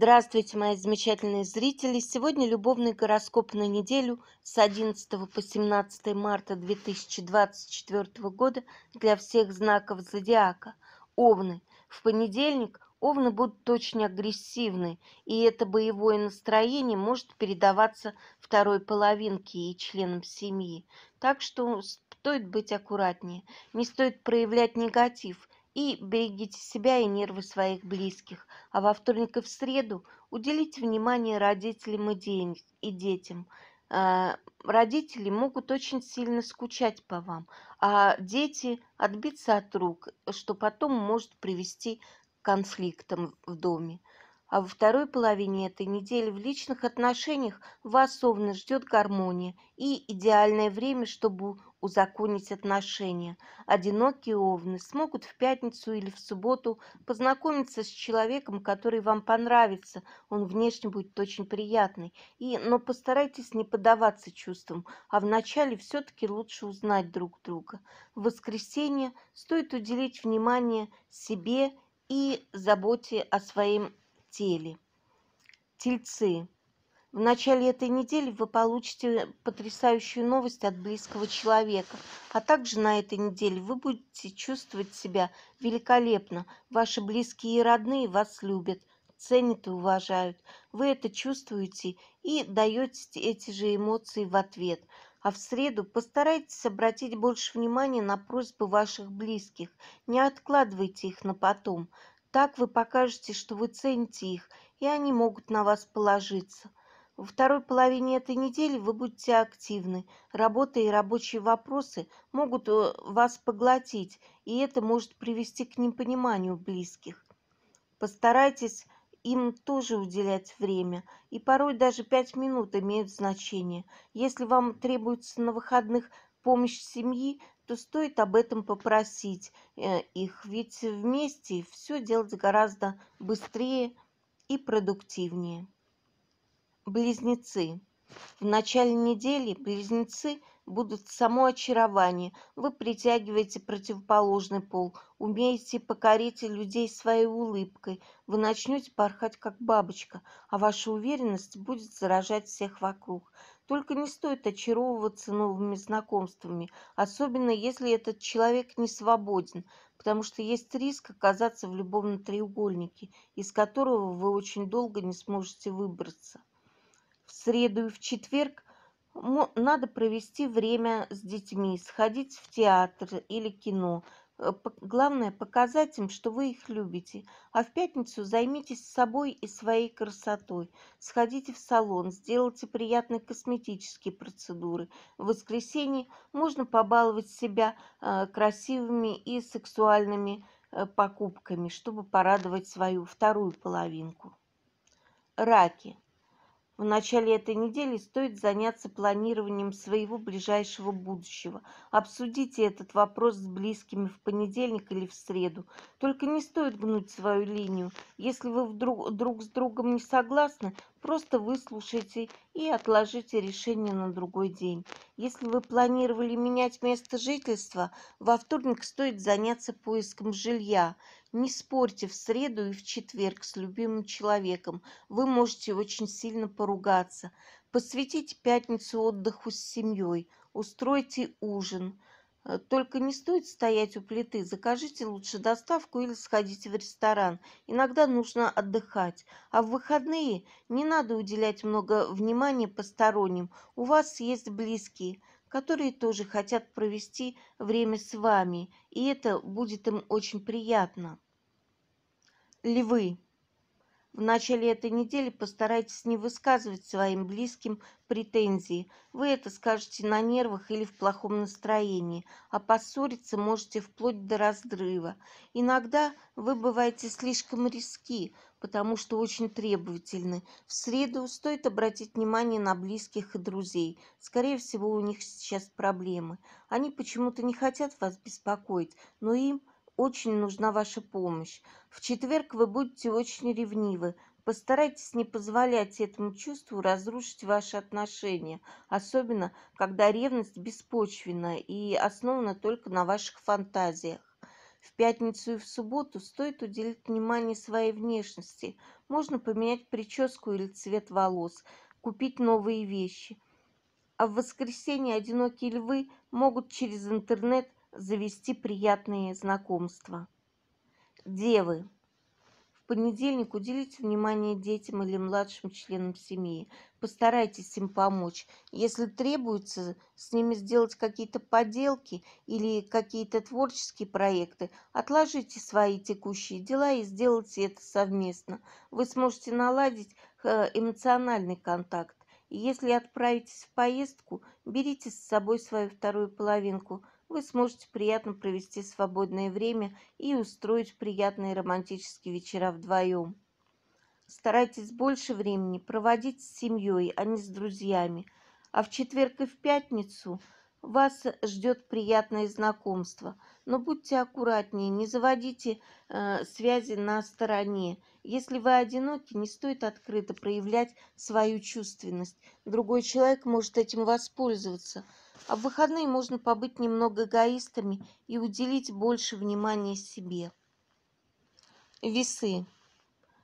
Здравствуйте, мои замечательные зрители! Сегодня любовный гороскоп на неделю с 11 по 17 марта 2024 года для всех знаков зодиака. Овны. В понедельник овны будут очень агрессивны, и это боевое настроение может передаваться второй половинке и членам семьи. Так что стоит быть аккуратнее. Не стоит проявлять негатив – и берегите себя и нервы своих близких. А во вторник и в среду уделите внимание родителям и детям. А, родители могут очень сильно скучать по вам, а дети отбиться от рук, что потом может привести к конфликтам в доме. А во второй половине этой недели в личных отношениях вас ровно ждет гармония и идеальное время, чтобы узаконить отношения. Одинокие овны смогут в пятницу или в субботу познакомиться с человеком, который вам понравится. Он внешне будет очень приятный. И, но постарайтесь не поддаваться чувствам, а вначале все-таки лучше узнать друг друга. В воскресенье стоит уделить внимание себе и заботе о своем теле. Тельцы. В начале этой недели вы получите потрясающую новость от близкого человека. А также на этой неделе вы будете чувствовать себя великолепно. Ваши близкие и родные вас любят, ценят и уважают. Вы это чувствуете и даете эти же эмоции в ответ. А в среду постарайтесь обратить больше внимания на просьбы ваших близких. Не откладывайте их на потом. Так вы покажете, что вы цените их, и они могут на вас положиться. Во второй половине этой недели вы будете активны. Работа и рабочие вопросы могут э, вас поглотить, и это может привести к непониманию близких. Постарайтесь им тоже уделять время, и порой даже пять минут имеют значение. Если вам требуется на выходных помощь семьи, то стоит об этом попросить э, их, ведь вместе все делать гораздо быстрее и продуктивнее близнецы в начале недели близнецы будут само очарование. Вы притягиваете противоположный пол, умеете покорить людей своей улыбкой. Вы начнете порхать, как бабочка, а ваша уверенность будет заражать всех вокруг. Только не стоит очаровываться новыми знакомствами, особенно если этот человек не свободен, потому что есть риск оказаться в любовном треугольнике, из которого вы очень долго не сможете выбраться среду и в четверг надо провести время с детьми, сходить в театр или кино. Э, главное, показать им, что вы их любите. А в пятницу займитесь собой и своей красотой. Сходите в салон, сделайте приятные косметические процедуры. В воскресенье можно побаловать себя э, красивыми и сексуальными э, покупками, чтобы порадовать свою вторую половинку. Раки – в начале этой недели стоит заняться планированием своего ближайшего будущего. Обсудите этот вопрос с близкими в понедельник или в среду. Только не стоит гнуть свою линию. Если вы вдруг, друг с другом не согласны, просто выслушайте и отложите решение на другой день. Если вы планировали менять место жительства, во вторник стоит заняться поиском жилья – не спорьте в среду и в четверг с любимым человеком. Вы можете очень сильно поругаться. Посвятите пятницу отдыху с семьей. Устройте ужин. Э, только не стоит стоять у плиты, закажите лучше доставку или сходите в ресторан. Иногда нужно отдыхать. А в выходные не надо уделять много внимания посторонним. У вас есть близкие – которые тоже хотят провести время с вами, и это будет им очень приятно. Львы. В начале этой недели постарайтесь не высказывать своим близким претензии. Вы это скажете на нервах или в плохом настроении, а поссориться можете вплоть до разрыва. Иногда вы бываете слишком риски, потому что очень требовательны. В среду стоит обратить внимание на близких и друзей. Скорее всего, у них сейчас проблемы. Они почему-то не хотят вас беспокоить, но им очень нужна ваша помощь. В четверг вы будете очень ревнивы. Постарайтесь не позволять этому чувству разрушить ваши отношения, особенно когда ревность беспочвенна и основана только на ваших фантазиях. В пятницу и в субботу стоит уделить внимание своей внешности. Можно поменять прическу или цвет волос, купить новые вещи. А в воскресенье одинокие львы могут через интернет завести приятные знакомства. Девы понедельник уделите внимание детям или младшим членам семьи. Постарайтесь им помочь. Если требуется с ними сделать какие-то поделки или какие-то творческие проекты, отложите свои текущие дела и сделайте это совместно. Вы сможете наладить э, эмоциональный контакт. если отправитесь в поездку, берите с собой свою вторую половинку – вы сможете приятно провести свободное время и устроить приятные романтические вечера вдвоем. Старайтесь больше времени проводить с семьей, а не с друзьями. А в четверг и в пятницу вас ждет приятное знакомство. Но будьте аккуратнее, не заводите э, связи на стороне. Если вы одиноки, не стоит открыто проявлять свою чувственность. Другой человек может этим воспользоваться – а в выходные можно побыть немного эгоистами и уделить больше внимания себе. Весы.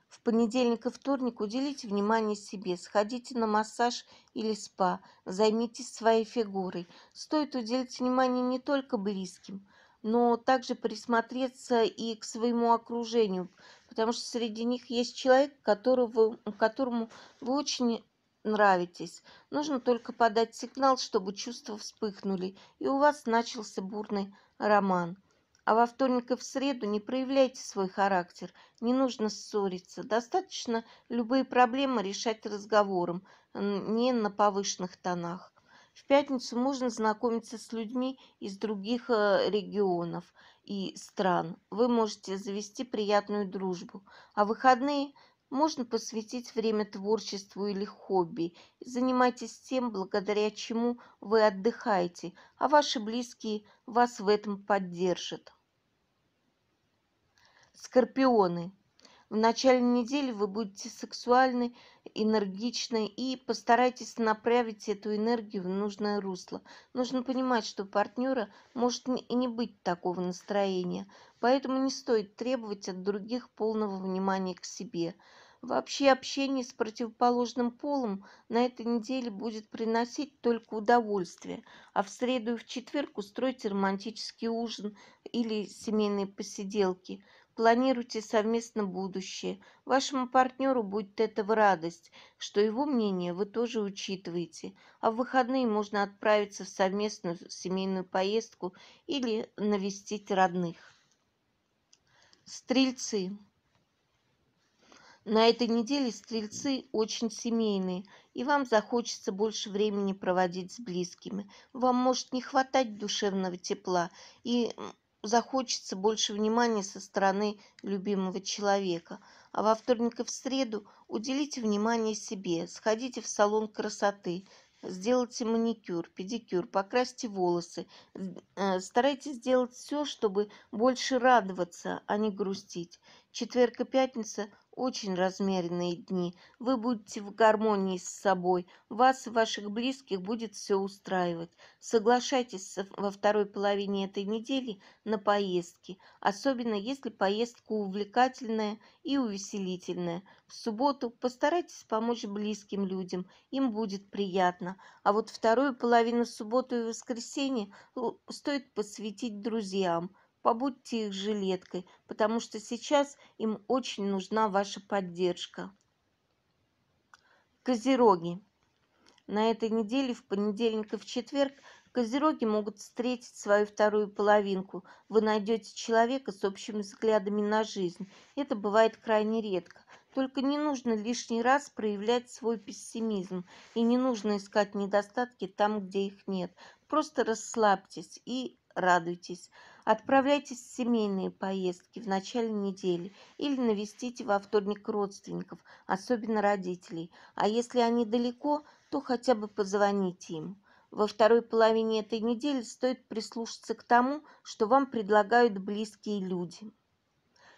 В понедельник и вторник уделите внимание себе, сходите на массаж или спа, займитесь своей фигурой. Стоит уделить внимание не только близким, но также присмотреться и к своему окружению, потому что среди них есть человек, которого, которому вы очень нравитесь. Нужно только подать сигнал, чтобы чувства вспыхнули, и у вас начался бурный роман. А во вторник и в среду не проявляйте свой характер, не нужно ссориться. Достаточно любые проблемы решать разговором, не на повышенных тонах. В пятницу можно знакомиться с людьми из других э, регионов и стран. Вы можете завести приятную дружбу. А выходные можно посвятить время творчеству или хобби. Занимайтесь тем, благодаря чему вы отдыхаете, а ваши близкие вас в этом поддержат. Скорпионы – в начале недели вы будете сексуальны, энергичны и постарайтесь направить эту энергию в нужное русло. Нужно понимать, что у партнера может и не быть такого настроения, поэтому не стоит требовать от других полного внимания к себе. Вообще общение с противоположным полом на этой неделе будет приносить только удовольствие, а в среду и в четверг устройте романтический ужин или семейные посиделки – Планируйте совместно будущее. Вашему партнеру будет это в радость, что его мнение вы тоже учитываете. А в выходные можно отправиться в совместную семейную поездку или навестить родных. Стрельцы. На этой неделе стрельцы очень семейные, и вам захочется больше времени проводить с близкими. Вам может не хватать душевного тепла, и захочется больше внимания со стороны любимого человека. А во вторник и в среду уделите внимание себе, сходите в салон красоты, сделайте маникюр, педикюр, покрасьте волосы. Э, старайтесь сделать все, чтобы больше радоваться, а не грустить. Четверг и пятница очень размеренные дни. Вы будете в гармонии с собой. Вас и ваших близких будет все устраивать. Соглашайтесь во второй половине этой недели на поездки, особенно если поездка увлекательная и увеселительная. В субботу постарайтесь помочь близким людям, им будет приятно. А вот вторую половину субботу и воскресенье э, стоит посвятить друзьям – побудьте их жилеткой, потому что сейчас им очень нужна ваша поддержка. Козероги. На этой неделе, в понедельник и в четверг, козероги могут встретить свою вторую половинку. Вы найдете человека с общими взглядами на жизнь. Это бывает крайне редко. Только не нужно лишний раз проявлять свой пессимизм и не нужно искать недостатки там, где их нет. Просто расслабьтесь и радуйтесь. Отправляйтесь в семейные поездки в начале недели или навестите во вторник родственников, особенно родителей. А если они далеко, то хотя бы позвоните им. Во второй половине этой недели стоит прислушаться к тому, что вам предлагают близкие люди.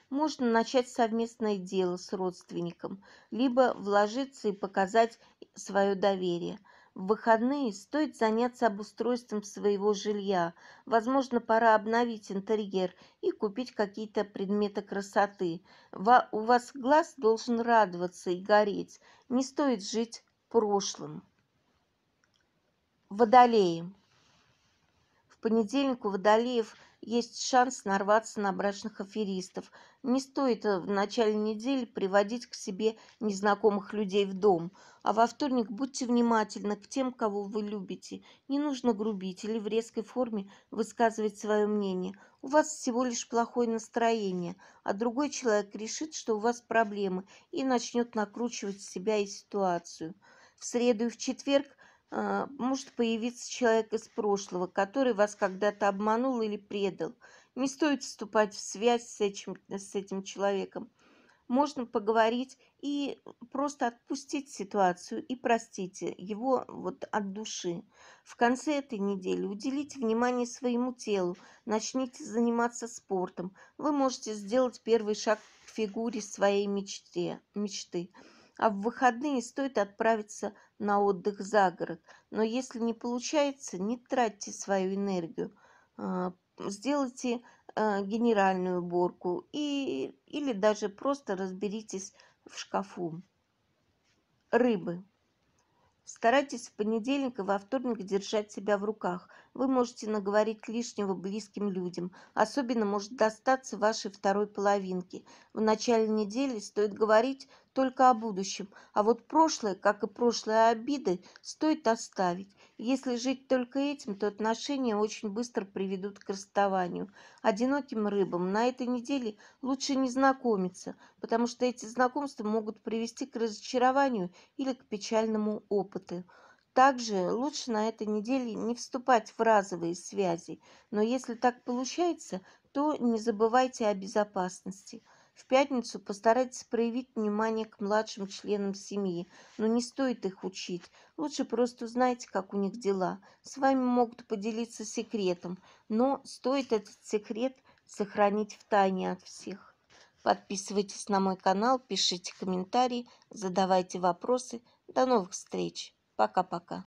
Можно начать совместное дело с родственником, либо вложиться и показать свое доверие – в выходные стоит заняться обустройством своего жилья. Возможно, пора обновить интерьер и купить какие-то предметы красоты. Во у вас глаз должен радоваться и гореть. Не стоит жить прошлым. Водолеем. В понедельник у водолеев есть шанс нарваться на брачных аферистов. Не стоит э, в начале недели приводить к себе незнакомых людей в дом. А во вторник будьте внимательны к тем, кого вы любите. Не нужно грубить или в резкой форме высказывать свое мнение. У вас всего лишь плохое настроение, а другой человек решит, что у вас проблемы и начнет накручивать себя и ситуацию. В среду и в четверг а, может появиться человек из прошлого, который вас когда-то обманул или предал. Не стоит вступать в связь с этим, с этим человеком. Можно поговорить и просто отпустить ситуацию и простите его вот от души. В конце этой недели уделите внимание своему телу, начните заниматься спортом. Вы можете сделать первый шаг к фигуре своей мечте, мечты. мечты а в выходные стоит отправиться на отдых за город. Но если не получается, не тратьте свою энергию. А, сделайте а, генеральную уборку и, или даже просто разберитесь в шкафу. Рыбы. Старайтесь в понедельник и во вторник держать себя в руках. Вы можете наговорить лишнего близким людям. Особенно может достаться вашей второй половинке. В начале недели стоит говорить только о будущем, а вот прошлое, как и прошлые обиды, стоит оставить. Если жить только этим, то отношения очень быстро приведут к расставанию. Одиноким рыбам на этой неделе лучше не знакомиться, потому что эти знакомства могут привести к разочарованию или к печальному опыту. Также лучше на этой неделе не вступать в разовые связи, но если так получается, то не забывайте о безопасности – в пятницу постарайтесь проявить внимание к младшим членам семьи, но не стоит их учить. Лучше просто узнайте, как у них дела. С вами могут поделиться секретом, но стоит этот секрет сохранить в тайне от всех. Подписывайтесь на мой канал, пишите комментарии, задавайте вопросы. До новых встреч. Пока-пока.